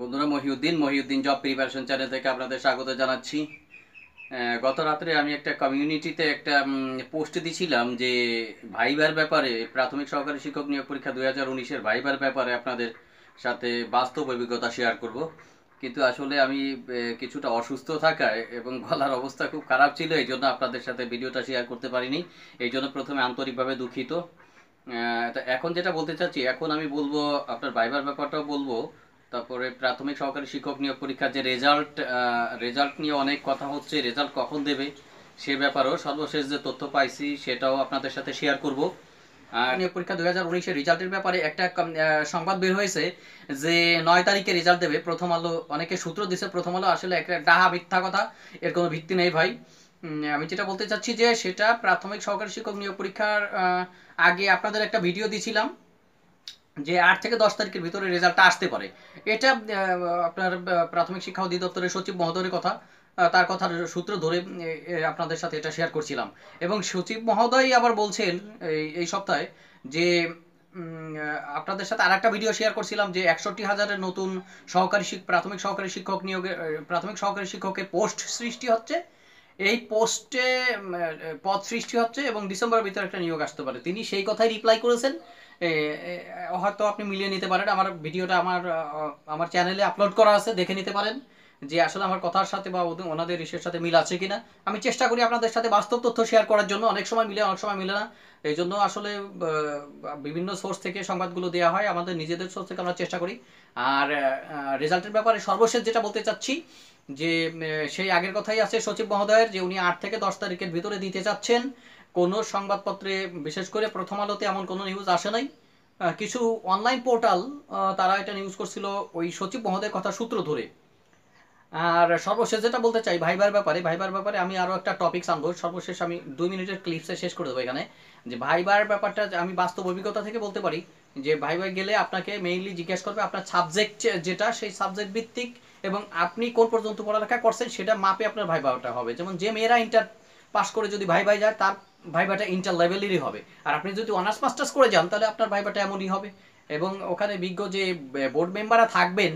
বন্ধুরা Mohiuddin Mohiuddin job preparation channel থেকে আপনাদের স্বাগত জানাচ্ছি গত রাত্রে আমি একটা কমিউনিটিতে একটা পোস্ট দিছিলাম যে ভাইবার ব্যাপারে প্রাথমিক সহকারী শিক্ষক নিয়োগ পরীক্ষা দু হাজার উনিশের ভাইবার ব্যাপারে আপনাদের সাথে বাস্তব অভিজ্ঞতা শেয়ার করব কিন্তু আসলে আমি কিছুটা অসুস্থ থাকায় এবং গলার অবস্থা খুব খারাপ ছিল এই জন্য আপনাদের সাথে ভিডিওটা শেয়ার করতে পারিনি এই জন্য প্রথমে আন্তরিকভাবে দুঃখিত এখন যেটা বলতে চাচ্ছি এখন আমি বলবো আপনার ভাইবার ব্যাপারটাও বলবো তারপরে প্রাথমিক সহকারী শিক্ষক নিয়োগ পরীক্ষার যে রেজাল্ট রেজাল্ট নিয়ে অনেক কথা হচ্ছে রেজাল্ট কখন দেবে সে ব্যাপারেও সর্বশেষ যে তথ্য পাইছি সেটাও আপনাদের সাথে শেয়ার করব নিয়োগ পরীক্ষা দুই হাজার উনিশের রেজাল্টের ব্যাপারে একটা সংবাদ বের হয়েছে যে নয় তারিখে রেজাল্ট দেবে প্রথম আলো অনেকে সূত্র দিছে প্রথম আলো আসলে একটা ডাহা মিথ্যা কথা এর কোনো ভিত্তি নেই ভাই আমি যেটা বলতে চাচ্ছি যে সেটা প্রাথমিক সহকারী শিক্ষক নিয়োগ পরীক্ষার আগে আপনাদের একটা ভিডিও দিছিলাম যে আট থেকে দশ তারিখের ভিতরে রেজাল্টটা আসতে পারে এটা আপনার প্রাথমিক শিক্ষা অধিদপ্তরের সচিব মহোদয়ের কথা তার কথার সূত্র ধরে আপনাদের সাথে এটা শেয়ার করছিলাম এবং সচিব মহোদয় আবার বলছেন এই সপ্তাহে যে আপনাদের সাথে আরেকটা ভিডিও শেয়ার করছিলাম যে একষট্টি হাজারের নতুন সহকারী প্রাথমিক সহকারী শিক্ষক নিয়োগের প্রাথমিক সহকারী শিক্ষকের পোস্ট সৃষ্টি হচ্ছে এই পোস্টে পদ সৃষ্টি হচ্ছে এবং ডিসেম্বরের ভিতরে একটা নিয়োগ আসতে পারে তিনি সেই কথাই রিপ্লাই করেছেন হয়তো আপনি মিলিয়ে নিতে পারেন আমার ভিডিওটা আমার আমার চ্যানেলে আপলোড করা আছে দেখে নিতে পারেন যে আসলে আমার কথার সাথে বা ওনাদের ইসের সাথে মিল আছে কিনা আমি চেষ্টা করি আপনাদের সাথে বাস্তব তথ্য শেয়ার করার জন্য অনেক সময় মিলে অনেক সময় মিলে না এই জন্য আসলে বিভিন্ন সোর্স থেকে সংবাদগুলো দেওয়া হয় আমাদের নিজেদের সোর্স থেকে আমরা চেষ্টা করি আর রেজাল্টের ব্যাপারে সর্বশেষ যেটা বলতে চাচ্ছি যে সেই আগের কথাই আছে সচিব মহোদয়ের যে উনি আট থেকে দশ তারিখের ভিতরে দিতে চাচ্ছেন কোনো সংবাদপত্রে বিশেষ করে প্রথম আলোতে এমন কোনো নিউজ আসে নাই কিছু অনলাইন পোর্টাল তারা এটা নিউজ করছিল ওই সচিব মহোদয়ের কথা সূত্র ধরে আর সর্বশেষ যেটা বলতে চাই ভাইবার ব্যাপারে ভাইবার ব্যাপারে আমি আরও একটা টপিক আনবো সর্বশেষ আমি দুই মিনিটের ক্লিপসে শেষ করে দেবো এখানে যে ভাইবার ব্যাপারটা আমি বাস্তব অভিজ্ঞতা থেকে বলতে পারি যে ভাইবার গেলে আপনাকে মেইনলি জিজ্ঞেস করবে আপনার সাবজেক্ট যেটা সেই সাবজেক্ট ভিত্তিক এবং আপনি কোন পর্যন্ত পড়ালেখা করছেন সেটা মাপে আপনার ভাইবাটা হবে যেমন যে মেয়েরা ইন্টার পাস করে যদি ভাই ভাই যায় তার ভাইবাটা ইন্টার লেভেলেরই হবে আর আপনি যদি অনার্স মাস্টার্স করে যান তাহলে আপনার ভাইবাটা এমনই হবে এবং ওখানে বিজ্ঞ যে বোর্ড মেম্বাররা থাকবেন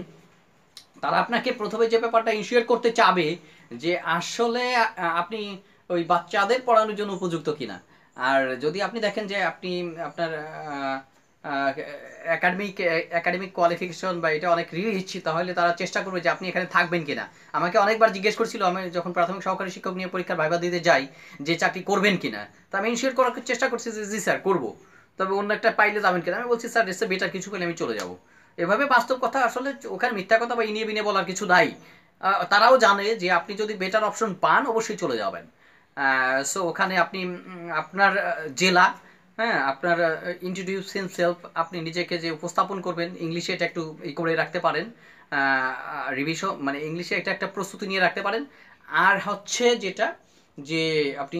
তারা আপনাকে প্রথমে যে ব্যাপারটা ইনসিওর করতে চাবে যে আসলে আপনি ওই বাচ্চাদের পড়ানোর জন্য উপযুক্ত কিনা আর যদি আপনি দেখেন যে আপনি আপনার একাডেমিক একাডেমিক কোয়ালিফিকেশন বা এটা অনেক রিচ তাহলে তারা চেষ্টা করবে যে আপনি এখানে থাকবেন কিনা আমাকে অনেকবার জিজ্ঞেস করছিল আমি যখন প্রাথমিক সহকারী শিক্ষক নিয়ে পরীক্ষার ভাইবা দিতে যাই যে চাকরি করবেন কিনা তা আমি ইনসিওর করার চেষ্টা করছি যে জি স্যার করবো তবে অন্য একটা পাইলে যাবেন কিনা আমি বলছি স্যার এসে বেটার কিছু পেলে আমি চলে যাবো এভাবে বাস্তব কথা আসলে ওখানে মিথ্যা কথা বা ইনিয়ে বিনিয়ে বলার কিছু নাই তারাও জানে যে আপনি যদি বেটার অপশন পান অবশ্যই চলে যাবেন সো ওখানে আপনি আপনার জেলা হ্যাঁ আপনার ইন্ট্রোডিউস সেলফ আপনি নিজেকে যে উপস্থাপন করবেন ইংলিশে এটা একটু ই করে রাখতে পারেন রিভিশন মানে ইংলিশে এটা একটা প্রস্তুতি নিয়ে রাখতে পারেন আর হচ্ছে যেটা যে আপনি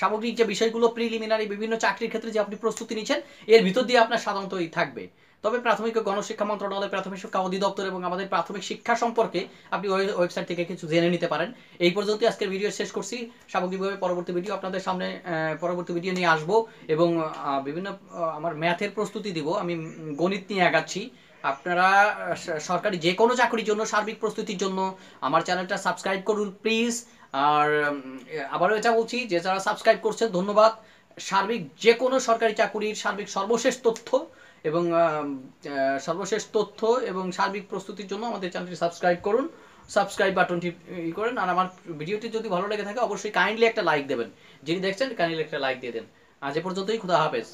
সামগ্রিক যে বিষয়গুলো প্রিলিমিনারি বিভিন্ন চাকরির ক্ষেত্রে যে আপনি প্রস্তুতি নিচ্ছেন এর ভিতর দিয়ে আপনার সাধারণত এই থাকবে তবে প্রাথমিক ও গণশিক্ষা মন্ত্রণালয় প্রাথমিক শিক্ষা অধিদপ্তর এবং আমাদের প্রাথমিক শিক্ষা সম্পর্কে আপনি ওয়েবসাইট থেকে কিছু জেনে নিতে পারেন এই পর্যন্ত আজকের ভিডিও শেষ করছি সামগ্রিকভাবে পরবর্তী ভিডিও আপনাদের সামনে পরবর্তী ভিডিও নিয়ে আসব এবং বিভিন্ন আমার ম্যাথের প্রস্তুতি দিব আমি গণিত নিয়ে আগাচ্ছি আপনারা সরকারি যে কোনো চাকরির জন্য সার্বিক প্রস্তুতির জন্য আমার চ্যানেলটা সাবস্ক্রাইব করুন প্লিজ আর আবারও এটা বলছি যে যারা সাবস্ক্রাইব করছেন ধন্যবাদ সার্বিক যে কোনো সরকারি চাকুরির সার্বিক সর্বশেষ তথ্য এবং সর্বশেষ তথ্য এবং সার্বিক প্রস্তুতির জন্য আমাদের চ্যানেলটি সাবস্ক্রাইব করুন সাবস্ক্রাইব বাটনটি ই করেন আর আমার ভিডিওটি যদি ভালো লেগে থাকে অবশ্যই কাইন্ডলি একটা লাইক দেবেন যিনি দেখছেন কাইন্ডলি একটা লাইক দিয়ে দেন আজ এ পর্যন্তই খুদা হাফেজ